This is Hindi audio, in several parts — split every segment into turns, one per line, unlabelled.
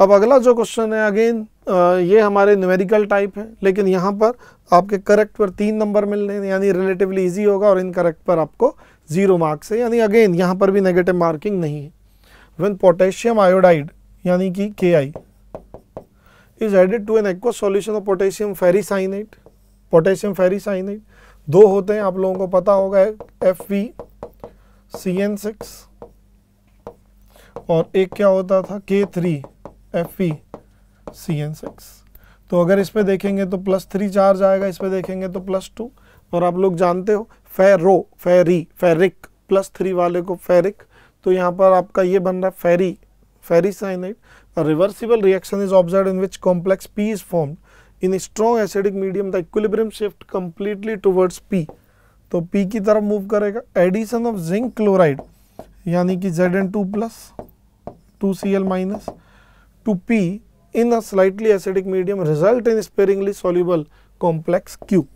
अब अगला जो क्वेश्चन है अगेन ये हमारे न्यूमेरिकल टाइप है लेकिन यहाँ पर आपके करेक्ट पर तीन नंबर मिल रहे हैं यानी रिलेटिवली इजी होगा और इनकरेक्ट पर आपको ज़ीरो मार्क्स है यानी अगेन यहाँ पर भी नेगेटिव मार्किंग नहीं है वेन पोटेशियम आयोडाइड यानी कि K I is added to an aqueous solution of potassium ferricyanate potassium ferricyanate दो होते हैं आप लोगों को पता होगा F V C N six और एक क्या होता था K three F C N six तो अगर इस पर देखेंगे तो प्लस थ्री चार्ज आएगा इस पर देखेंगे तो प्लस टू और आप लोग जानते हो ferro ferri ferric plus three वाले को फेरिक तो यहाँ पर आपका ये बन रहा ferri ferri cyanide reversible reaction is observe in which complex P is form in strong acidic medium the equilibrium shift completely towards P तो पी की तरफ मूव करेगा एडिशन ऑफ जिंक क्लोराइड यानी कि Z N two plus two C L minus to P in a slightly acidic medium result in sparingly soluble complex Q.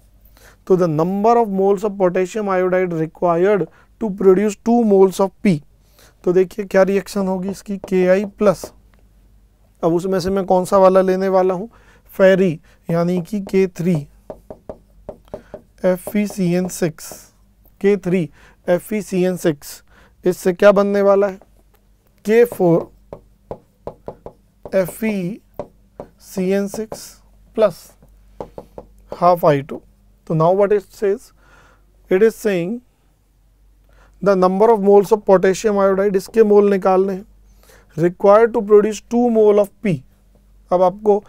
So, the number of moles of potassium iodide required to produce 2 moles of P. तो देखिए क्या रिएक्शन होगी इसकी के आई प्लस अब उसमें से मैं कौन सा वाला लेने वाला हूँ फेरी यानी कि K three F E C N six K three F C N six इससे क्या बनने वाला है K four Fe CN6 plus half I2. So now what it says? It is saying the number of moles of potassium iodide इसके मोल निकालने required to produce two mole of P. अब आपको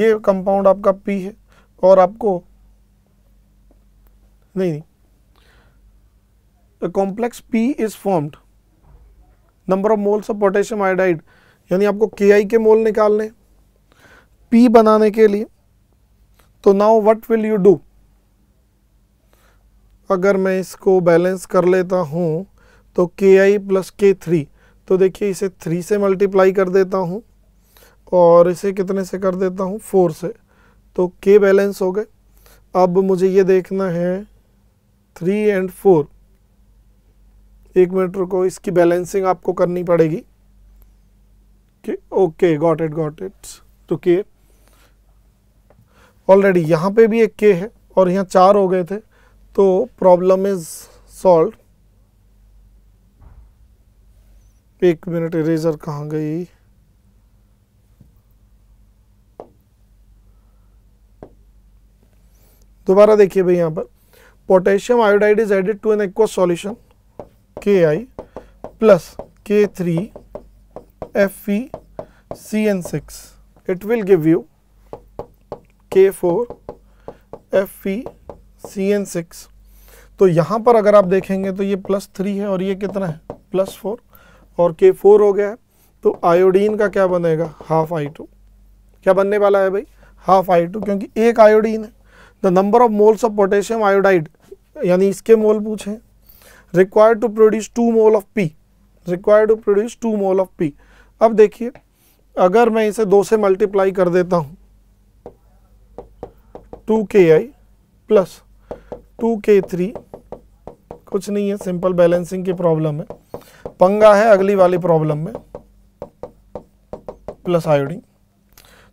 ये कंपाउंड आपका P है और आपको नहीं नहीं a complex P is formed number of moles of potassium iodide यानी आपको के आई के मोल निकालने पी बनाने के लिए तो now what will you do अगर मैं इसको बैलेंस कर लेता हूँ तो के आई प्लस के थ्री तो देखिए इसे थ्री से मल्टीप्लाई कर देता हूँ और इसे कितने से कर देता हूँ फोर से तो के बैलेंस हो गए अब मुझे ये देखना है थ्री एंड फोर एक मिनट रुको इसकी बैलेंसिंग आपको करनी पड़ेगी okay got it got it तो के ऑलरेडी यहाँ पे भी एक के है और यहाँ चार हो गए थे तो प्रॉब्लम इज सॉल्व एक मिनट इरेजर कहाँ गई दोबारा देखिए भाई यहाँ पर potassium iodide is added to an aqueous solution K I plus K three F E CN6 it will give you K4 FV CN6 तो यहाँ पर अगर आप देखेंगे तो ये प्लस थ्री है और ये कितना है प्लस फोर और के फोर हो गया है तो आयोडीन का क्या बनेगा हाफ आई टू क्या बनने वाला है भाई हाफ आई टू क्योंकि एक आयोडीन है the number of moles of potassium iodide यानी इसके मोल पूछे required to produce two mole of P required to produce two mole of P अब देखिए अगर मैं इसे दो से मल्टीप्लाई कर देता हूं two K I plus two K three कुछ नहीं है सिंपल बैलेंसिंग की प्रॉब्लम है पंगा है अगली वाली प्रॉब्लम में प्लस आयोडीन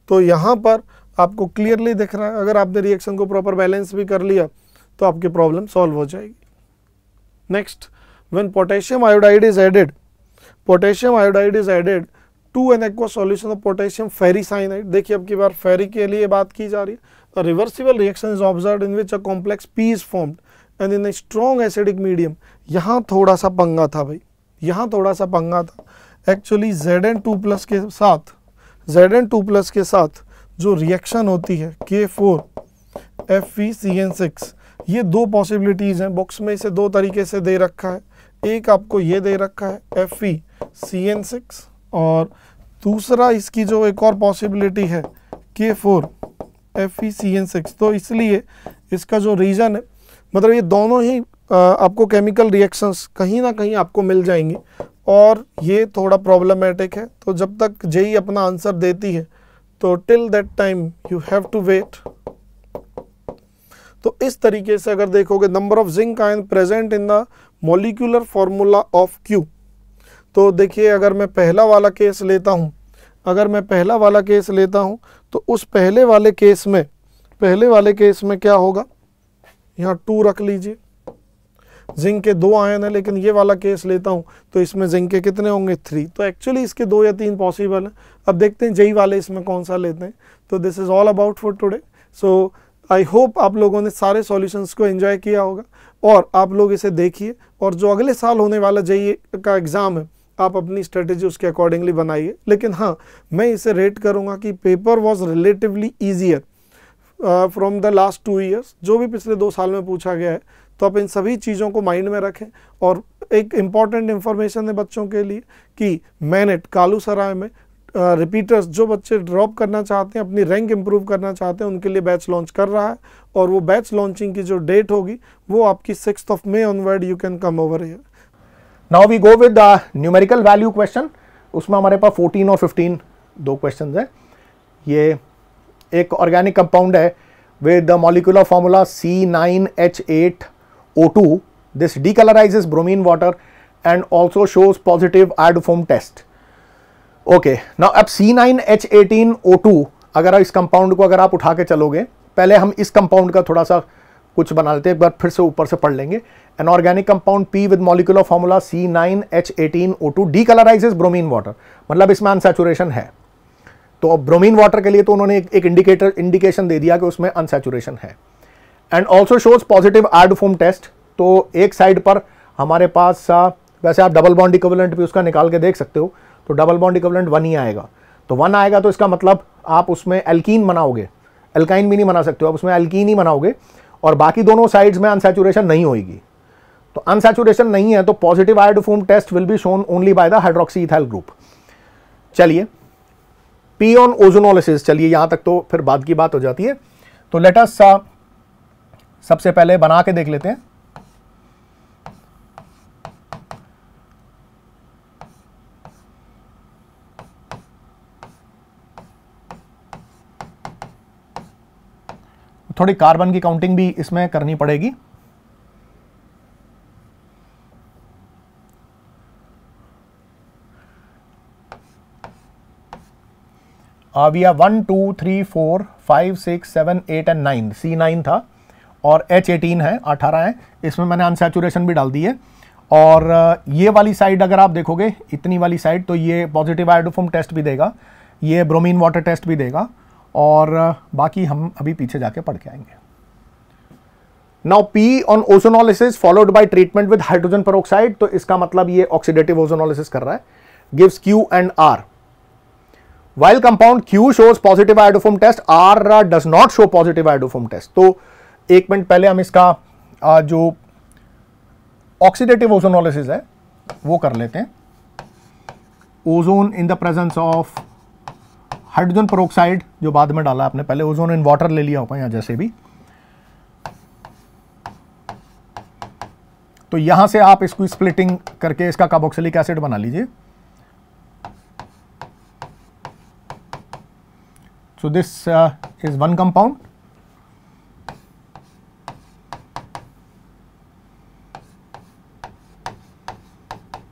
तो यहां पर आपको क्लियरली दिख रहा है अगर आपने रिएक्शन को प्रॉपर बैलेंस भी कर लिया तो आपकी प्रॉब्लम सॉल्व हो जाएगी next when potassium iodide is added potassium iodide is added to an aqua solution of potassium ferri cyanide देखिए अब की बार फेरी के लिए बात की जा रही है the reversible reaction is observe in which a complex P is formed and in a strong acidic medium यहाँ थोड़ा सा पंगा था भाई यहाँ थोड़ा सा पंगा था actually Z N two plus के साथ जेड एन टू प्लस के साथ जो रिएक्शन होती है K four F V C N six ये दो पॉसिबिलिटीज़ हैं बॉक्स में इसे दो तरीके से दे रखा है एक आपको ये दे रखा है F V C N six और दूसरा इसकी जो एक और पॉसिबिलिटी है K four F E C N six तो इसलिए इसका जो रीज़न है मतलब ये दोनों ही आपको केमिकल रिएक्शंस कहीं ना कहीं आपको मिल जाएंगे और ये थोड़ा प्रॉब्लमेटिक है तो जब तक जेई अपना आंसर देती है तो till that time you have to wait तो इस तरीके से अगर देखोगे number of zinc ion present in the molecular formula of Q तो देखिए अगर मैं पहला वाला केस लेता हूँ अगर मैं पहला वाला केस लेता हूँ तो उस पहले वाले केस में पहले वाले केस में क्या होगा यहाँ टू रख लीजिए जिंक के दो आयन है लेकिन ये वाला केस लेता हूँ तो इसमें जिंक के कितने होंगे थ्री तो एक्चुअली इसके दो या तीन पॉसिबल हैं अब देखते हैं जई वाले इसमें कौन सा लेते हैं तो this is all about for today so I hope आप लोगों ने सारे सॉल्यूशंस को एंजॉय किया होगा और आप लोग इसे देखिए और जो अगले साल होने वाला जई e का एग्ज़ाम है आप अपनी स्ट्रेटेजी उसके अकॉर्डिंगली बनाइए लेकिन हाँ मैं इसे रेट करूँगा कि paper was relatively easier from the last two years जो भी पिछले दो साल में पूछा गया है तो आप इन सभी चीज़ों को माइंड में रखें और एक इम्पॉर्टेंट इन्फॉर्मेशन है बच्चों के लिए कि मैनेट कालू सराय में रिपीटर्स uh, जो बच्चे ड्रॉप करना चाहते हैं अपनी रैंक इंप्रूव करना चाहते हैं उनके लिए बैच लॉन्च कर रहा है और वो बैच लॉन्चिंग की जो डेट होगी वो आपकी six of May onward you can come over here now we go with numerical value question उसमें हमारे पास 14 और 15 दो
क्वेश्चन है ये एक ऑर्गेनिक कंपाउंड है with the molecular formula C nine H eight O two this decolorizes bromine water and also shows positive iodofoam test okay now अब C nine H eighteen O two अगर इस कंपाउंड को अगर आप उठा के चलोगे पहले हम इस कंपाउंड का थोड़ा सा कुछ बना लेते हैं एक बार फिर से ऊपर से पढ़ लेंगे an organic compound P with molecular formula C nine H eighteen O two decolorizes bromine water मतलब इसमें अनसेचुरेशन है तो अब ब्रोमीन वाटर के लिए तो उन्होंने एक, एक इंडिकेटर इंडिकेशन दे दिया कि उसमें अनसेचुरेशन है and also shows positive iodoform test तो एक साइड पर हमारे पास वैसे आप डबल बॉन्ड इक्वलेंट भी उसका निकाल के देख सकते हो तो डबल बॉन्ड इक्वलेंट वन ही आएगा तो वन आएगा तो इसका मतलब आप उसमें एल्कीन बनाओगे एल्काइन भी नहीं बना सकते हो आप उसमें एल्कीन ही बनाओगे और बाकी दोनों साइड्स में अनसेचुरेशन नहीं होगी तो अनसेचुरेशन नहीं है तो positive iodoform test will be shown only by the hydroxy ethyl group चलिए पी ऑन ओजोनोलिसिस चलिए यहां तक तो फिर बाद की बात हो जाती है तो लेटस uh, सबसे पहले बना के देख लेते हैं थोड़ी कार्बन की काउंटिंग भी इसमें करनी पड़ेगी we are one two three four five six seven eight and nine C nine था और एच एटीन है अठारह है इसमें मैंने अनसेचुरेशन भी डाल दी है और ये वाली साइड अगर आप देखोगे इतनी वाली साइड तो ये पॉजिटिव आयोडोफोम टेस्ट भी देगा ये ब्रोमीन वाटर टेस्ट भी देगा और बाकी हम अभी पीछे जाके पढ़ के आएंगे now P on ozonolysis followed by treatment with hydrogen peroxide तो इसका मतलब ये ऑक्सीडेटिव ओजोनोलिसिस कर रहा है gives Q and R while compound Q shows positive iodoform test R does not show positive iodoform test तो एक मिनट पहले हम इसका आ, जो ऑक्सीडेटिव ओजोनोलिसिस है वो कर लेते हैं ozone in the presence of hydrogen peroxide जो बाद में डाला आपने पहले ओजोन इन वाटर ले लिया होगा यहां जैसे भी तो यहां से आप इसको स्प्लिटिंग करके इसका कार्बोक्सिलिक एसिड बना लीजिए so this is one compound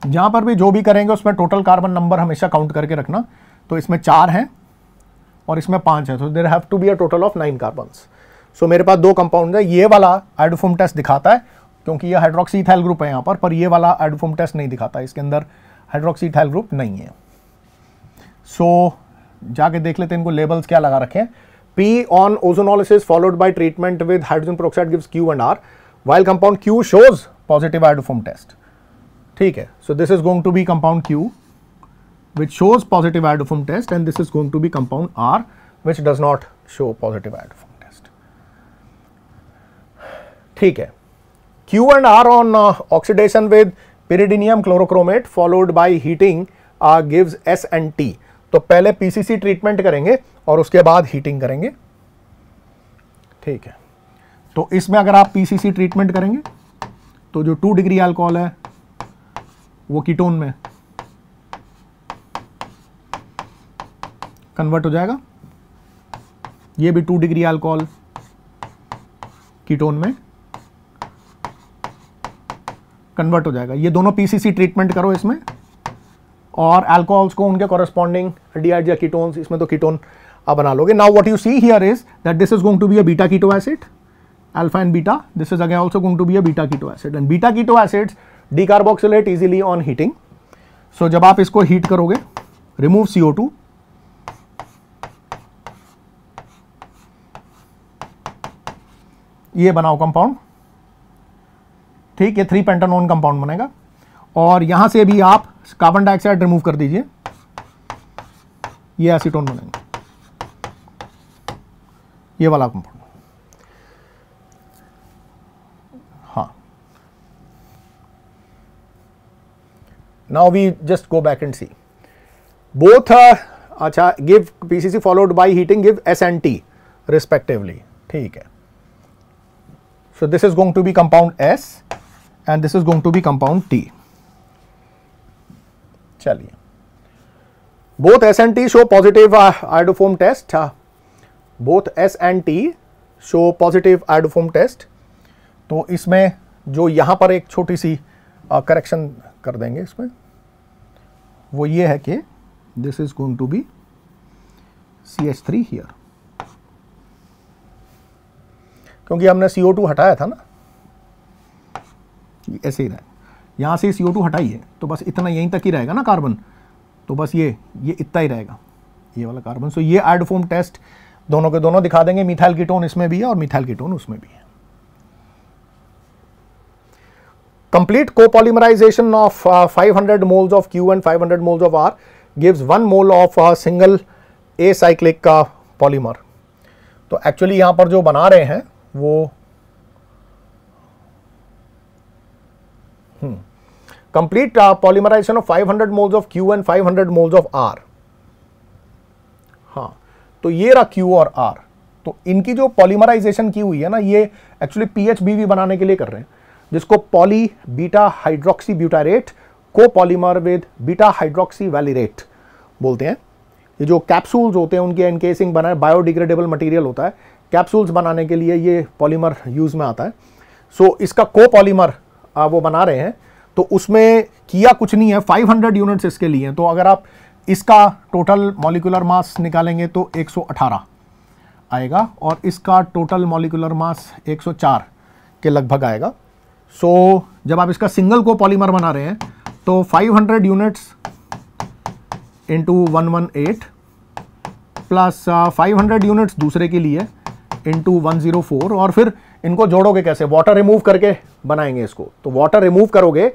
जहां पर भी जो भी करेंगे उसमें टोटल कार्बन नंबर हमेशा काउंट करके रखना तो इसमें चार हैं और इसमें पांच है तो there have to be a total of nine carbon so मेरे पास दो कंपाउंड है ये वाला आइडोफोम टेस्ट दिखाता है क्योंकि ये हाइड्रोक्सीथाइल ग्रुप है यहाँ पर पर ये वाला आइडोफोम टेस्ट नहीं दिखाता इसके अंदर हाइड्रोक्सीथाइल ग्रुप नहीं है सो so, जाके देख लेते हैं इनको लेबल्स क्या लगा रखे हैं P on ozonolysis followed by treatment with hydrogen peroxide gives Q and R while compound Q shows positive iodoform test ठीक है, so this is going to be compound Q which shows positive iodoform test and this is going to be compound R which does not show positive iodoform test. ठीक है Q and R on uh, oxidation with pyridinium chlorochromate followed by heating uh, gives S and T. तो पहले PCC ट्रीटमेंट करेंगे और उसके बाद हीटिंग करेंगे ठीक है तो इसमें अगर आप PCC ट्रीटमेंट करेंगे तो जो टू डिग्री अल्कोहल है वो कीटोन में कन्वर्ट हो जाएगा ये भी टू डिग्री अल्कोहल कीटोन में कन्वर्ट हो जाएगा ये दोनों पीसीसी ट्रीटमेंट करो इसमें और अल्कोहल्स को उनके कॉरेस्पॉन्डिंग डीआरजी कीटोन इसमें तो कीटोन आप बना लोगे now what you see here is that this is going to be a beta keto acid alpha and beta this is again also going to be a beta keto acid and beta keto acid D easily on heating so जब आप इसको हीट करोगे रिमूव सीओ टू ये बनाओ कंपाउंड ठीक ये थ्री पेंटानोन कंपाउंड बनेगा और यहां से भी आप कार्बन डाइऑक्साइड रिमूव कर दीजिए ये एसीटोन बनेगा ये वाला कंपाउंड हाँ now we just go back and see both अच्छा give PCC followed by heating give S and T respectively ठीक है So this is going to be compound S and this is going to be compound T. chaliye both S and T show positive uh, iodoform test. Uh, both S and T show positive iodoform test. तो इसमें जो यहाँ पर एक छोटी सी करेक्शन uh, कर देंगे इसमें वो ये है कि this is going to be C H three here क्योंकि हमने टू हटाया था ना ऐसे ही रहा यहाँ से सीओ टू हटाइए तो बस इतना यहीं तक ही रहेगा ना कार्बन तो बस ये ये इतना ही रहेगा ये वाला कार्बन सो ये एडफोम टेस्ट दोनों के दोनों दिखा देंगे मिथाइल कीटोन इसमें भी है और मिथाइल कीटोन उसमें भी है complete copolymerization of uh, 500 moles of Q and 500 moles of R gives one mole of single acyclic का पॉलीमर तो एक्चुअली यहां पर जो बना रहे हैं वो hmm. complete uh, polymerization of 500 moles of Q and 500 moles of R हाँ तो ये रहा क्यू और आर तो इनकी जो पॉलीमराइजेशन की हुई है ना ये एक्चुअली पीएच बीवी बनाने के लिए कर रहे हैं जिसको पॉली बीटा हाइड्रोक्सी ब्यूटारेट को polymer with beta hydroxy valerate बोलते हैं ये जो कैप्सूल्स होते हैं उनके एनकेसिंग बनाए बायोडिग्रेडेबल मटीरियल होता है कैप्सूल्स बनाने के लिए ये पॉलीमर यूज़ में आता है सो so, इसका को पॉलीमर वो बना रहे हैं तो उसमें किया कुछ नहीं है 500 यूनिट्स इसके लिए हैं तो अगर आप इसका टोटल मॉलिकुलर मास निकालेंगे तो 118 आएगा और इसका टोटल मॉलिकुलर मास 104 के लगभग आएगा सो so, जब आप इसका सिंगल को पॉलीमर बना रहे हैं तो 500 units into one plus 500 units दूसरे के लिए इंटू वन जीरो फोर और फिर इनको जोड़ोगे कैसे वाटर रिमूव करके बनाएंगे इसको तो वाटर रिमूव करोगे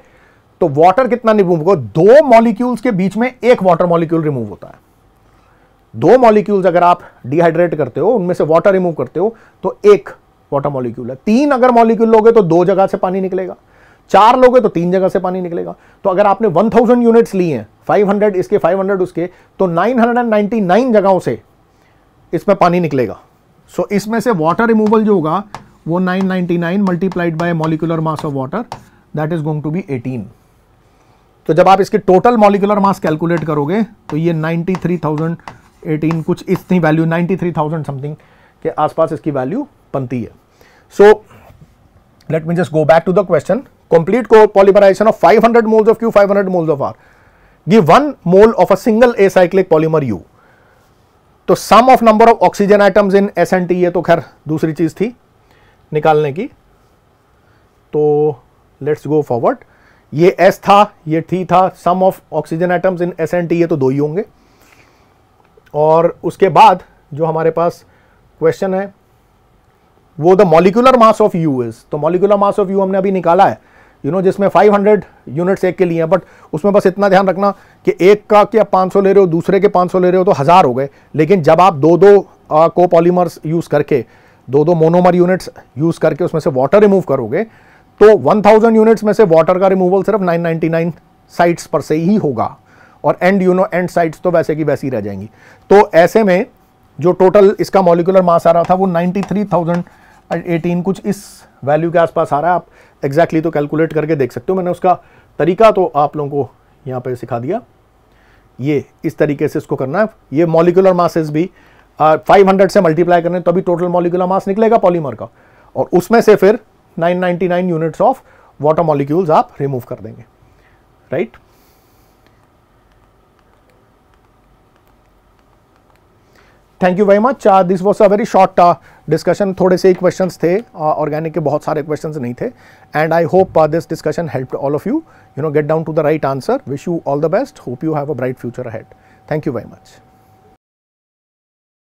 तो वाटर कितना रिमूव होगा दो मॉलिक्यूल्स के बीच में एक वाटर मॉलिक्यूल रिमूव होता है दो मॉलिक्यूल्स अगर आप डिहाइड्रेट करते हो उनमें से वाटर रिमूव करते हो तो एक वाटर मॉलिक्यूल है तीन अगर मॉलिक्यूल लोगे तो दो जगह से पानी निकलेगा चार लोगे तो तीन जगह से पानी निकलेगा तो अगर आपने 1000 यूनिट्स लिए हैं 500 इसके 500 उसके तो 999 जगहों से इसमें पानी निकलेगा सो so, इसमें से वाटर रिमूवल जो होगा वो 999 nine multiplied by molecular mass of water that is going to be 18 तो जब आप इसके टोटल मॉलिकुलर मास कैलकुलेट करोगे तो ये 93,018 कुछ इतनी वैल्यू 93,000 समथिंग के आसपास इसकी वैल्यू बनती है so let me just go back to the question complete complete polymerization of 500 moles of Q, 500 of R give one mole of a single acyclic polymer U तो sum of number of oxygen atoms in S and T ये तो खैर दूसरी चीज़ थी निकालने की तो लेट्स गो फॉरवर्ड ये एस था ये टी था sum of oxygen atoms in S and T ये तो दो ही होंगे और उसके बाद जो हमारे पास क्वेश्चन है वो the molecular mass of U is तो मॉलिकुलर मास ऑफ यू हमने अभी निकाला है यू नो जिसमें 500 यूनिट्स एक के लिए हैं बट उसमें बस इतना ध्यान रखना कि एक का कि आप 500 ले रहे हो दूसरे के 500 ले रहे हो तो हज़ार हो गए लेकिन जब आप दो दो को पॉलीमर्स यूज़ करके दो दो मोनोमर यूनिट्स यूज़ करके उसमें से वाटर रिमूव करोगे तो 1000 यूनिट्स में से वाटर का रिमूवल सिर्फ 999 साइट्स पर से ही होगा और and you know end sites तो वैसे की वैसी रह जाएंगी तो ऐसे में जो टोटल इसका मॉलिकुलर मास आ रहा था वो 93,018 कुछ इस वैल्यू के आसपास आ रहा है आप एग्जैक्टली तो कैलकुलेट करके देख सकते हो मैंने उसका तरीका तो आप लोगों को यहाँ पर सिखा दिया ये इस तरीके से इसको करना है ये मॉलिकुलर मासेस भी फाइव हंड्रेड से मल्टीप्लाई करने तभी टोटल मॉलिकुलर मास निकलेगा पॉलीमर का और उसमें से फिर 999 यूनिट्स ऑफ वाटर मॉलिक्यूल्स आप रिमूव कर देंगे right right? Thank you very much this was a very short discussion थोड़े से ही क्वेश्चंस थे ऑर्गेनिक uh, के बहुत सारे क्वेश्चंस नहीं थे and I hope this discussion help all of you you know get down to the right answer wish you all the best hope you have a bright future ahead thank you very much